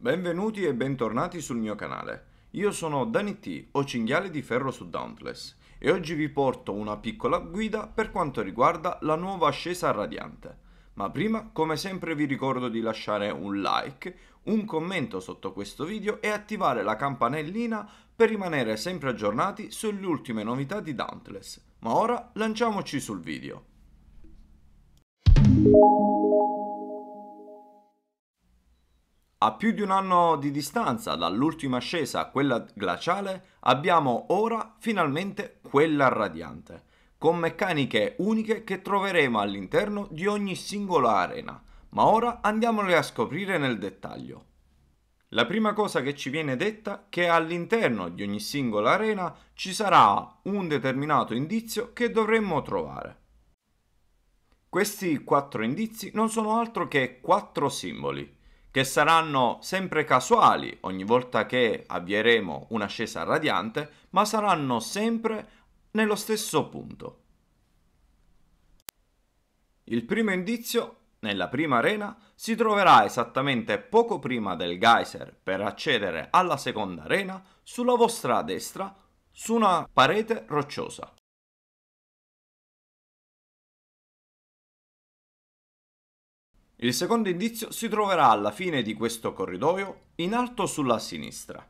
Benvenuti e bentornati sul mio canale. Io sono Dani T, o cinghiale di ferro su Dauntless, e oggi vi porto una piccola guida per quanto riguarda la nuova ascesa radiante. Ma prima, come sempre, vi ricordo di lasciare un like, un commento sotto questo video e attivare la campanellina per rimanere sempre aggiornati sulle ultime novità di Dauntless. Ma ora lanciamoci sul video. A più di un anno di distanza dall'ultima ascesa, a quella glaciale, abbiamo ora finalmente quella radiante, con meccaniche uniche che troveremo all'interno di ogni singola arena, ma ora andiamole a scoprire nel dettaglio. La prima cosa che ci viene detta è che all'interno di ogni singola arena ci sarà un determinato indizio che dovremmo trovare. Questi quattro indizi non sono altro che quattro simboli, che saranno sempre casuali ogni volta che avvieremo un'ascesa radiante, ma saranno sempre nello stesso punto. Il primo indizio, nella prima arena, si troverà esattamente poco prima del geyser per accedere alla seconda arena sulla vostra destra su una parete rocciosa. Il secondo indizio si troverà alla fine di questo corridoio, in alto sulla sinistra.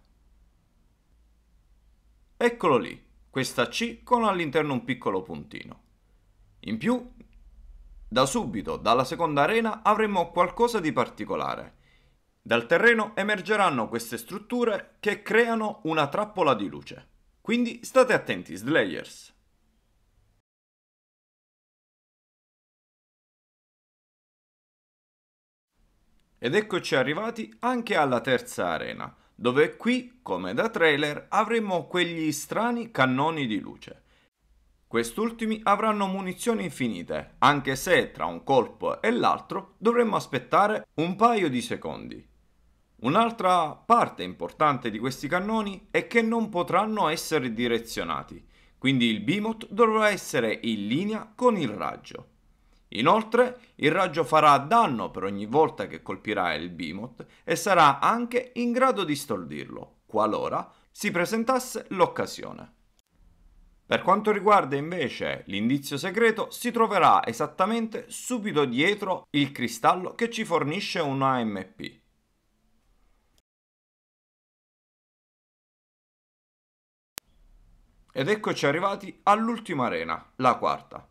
Eccolo lì, questa C con all'interno un piccolo puntino. In più, da subito, dalla seconda arena, avremo qualcosa di particolare. Dal terreno emergeranno queste strutture che creano una trappola di luce. Quindi state attenti, Slayers! Ed eccoci arrivati anche alla terza arena, dove qui, come da trailer, avremo quegli strani cannoni di luce. Quest'ultimi avranno munizioni infinite, anche se tra un colpo e l'altro dovremmo aspettare un paio di secondi. Un'altra parte importante di questi cannoni è che non potranno essere direzionati, quindi il BIMOT dovrà essere in linea con il raggio. Inoltre, il raggio farà danno per ogni volta che colpirà il Bimot e sarà anche in grado di stordirlo, qualora si presentasse l'occasione. Per quanto riguarda invece l'indizio segreto, si troverà esattamente subito dietro il cristallo che ci fornisce un AMP. Ed eccoci arrivati all'ultima arena, la quarta.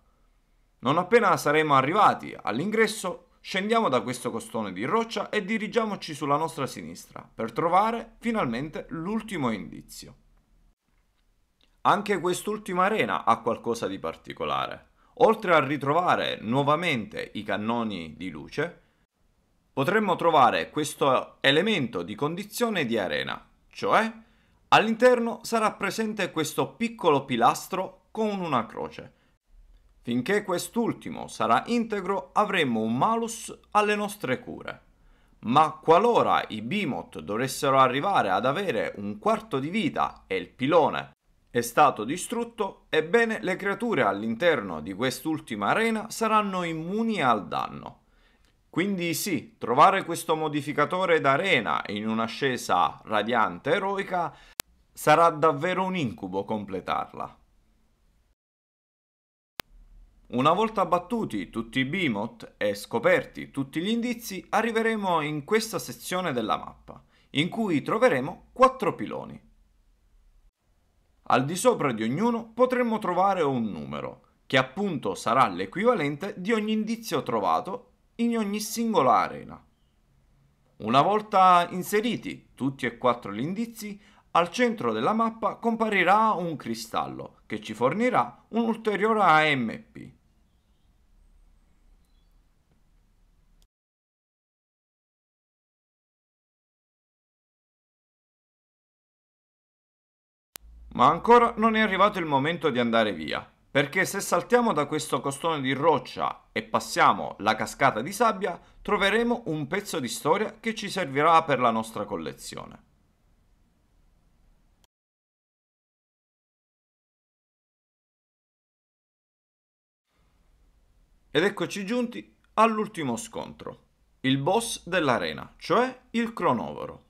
Non appena saremo arrivati all'ingresso, scendiamo da questo costone di roccia e dirigiamoci sulla nostra sinistra per trovare finalmente l'ultimo indizio. Anche quest'ultima arena ha qualcosa di particolare. Oltre a ritrovare nuovamente i cannoni di luce, potremmo trovare questo elemento di condizione di arena, cioè all'interno sarà presente questo piccolo pilastro con una croce, Finché quest'ultimo sarà integro avremo un malus alle nostre cure. Ma qualora i Bimot dovessero arrivare ad avere un quarto di vita e il pilone è stato distrutto, ebbene le creature all'interno di quest'ultima arena saranno immuni al danno. Quindi sì, trovare questo modificatore d'arena in un'ascesa radiante eroica sarà davvero un incubo completarla. Una volta battuti tutti i Behemoth e scoperti tutti gli indizi, arriveremo in questa sezione della mappa, in cui troveremo quattro piloni. Al di sopra di ognuno potremo trovare un numero, che appunto sarà l'equivalente di ogni indizio trovato in ogni singola arena. Una volta inseriti tutti e quattro gli indizi, al centro della mappa comparirà un cristallo che ci fornirà un ulteriore AMP. Ma ancora non è arrivato il momento di andare via, perché se saltiamo da questo costone di roccia e passiamo la cascata di sabbia, troveremo un pezzo di storia che ci servirà per la nostra collezione. Ed eccoci giunti all'ultimo scontro, il boss dell'arena, cioè il cronovoro.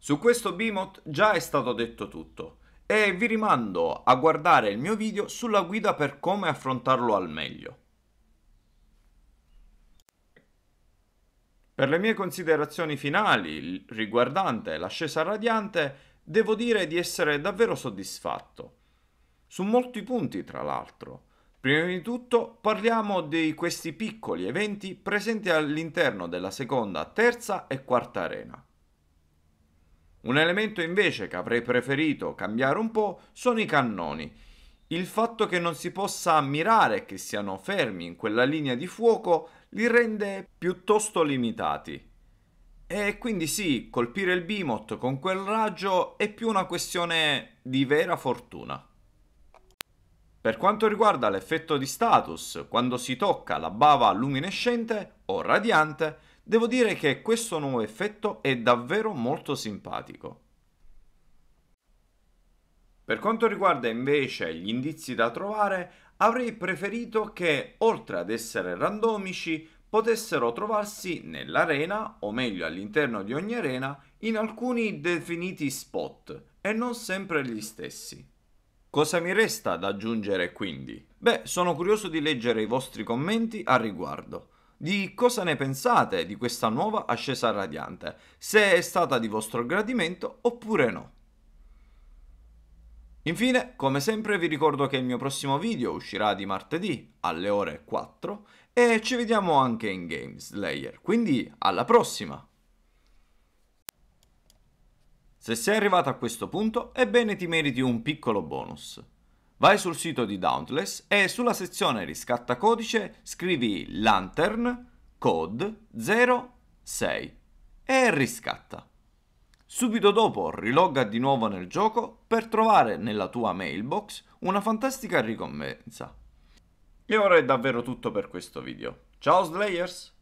Su questo BMOT già è stato detto tutto e vi rimando a guardare il mio video sulla guida per come affrontarlo al meglio. Per le mie considerazioni finali riguardante l'ascesa radiante devo dire di essere davvero soddisfatto. Su molti punti tra l'altro. Prima di tutto parliamo di questi piccoli eventi presenti all'interno della seconda, terza e quarta arena. Un elemento invece che avrei preferito cambiare un po' sono i cannoni. Il fatto che non si possa ammirare che siano fermi in quella linea di fuoco li rende piuttosto limitati. E quindi sì, colpire il Bimot con quel raggio è più una questione di vera fortuna. Per quanto riguarda l'effetto di status, quando si tocca la bava luminescente o radiante, Devo dire che questo nuovo effetto è davvero molto simpatico. Per quanto riguarda invece gli indizi da trovare, avrei preferito che, oltre ad essere randomici, potessero trovarsi nell'arena, o meglio all'interno di ogni arena, in alcuni definiti spot, e non sempre gli stessi. Cosa mi resta da aggiungere quindi? Beh, sono curioso di leggere i vostri commenti a riguardo di cosa ne pensate di questa nuova ascesa radiante, se è stata di vostro gradimento oppure no. Infine, come sempre vi ricordo che il mio prossimo video uscirà di martedì alle ore 4 e ci vediamo anche in Games Layer, quindi alla prossima! Se sei arrivato a questo punto, ebbene ti meriti un piccolo bonus. Vai sul sito di Dauntless e sulla sezione riscatta codice scrivi Lantern Code 06 e riscatta. Subito dopo rilogga di nuovo nel gioco per trovare nella tua mailbox una fantastica ricompensa. E ora è davvero tutto per questo video. Ciao Slayers!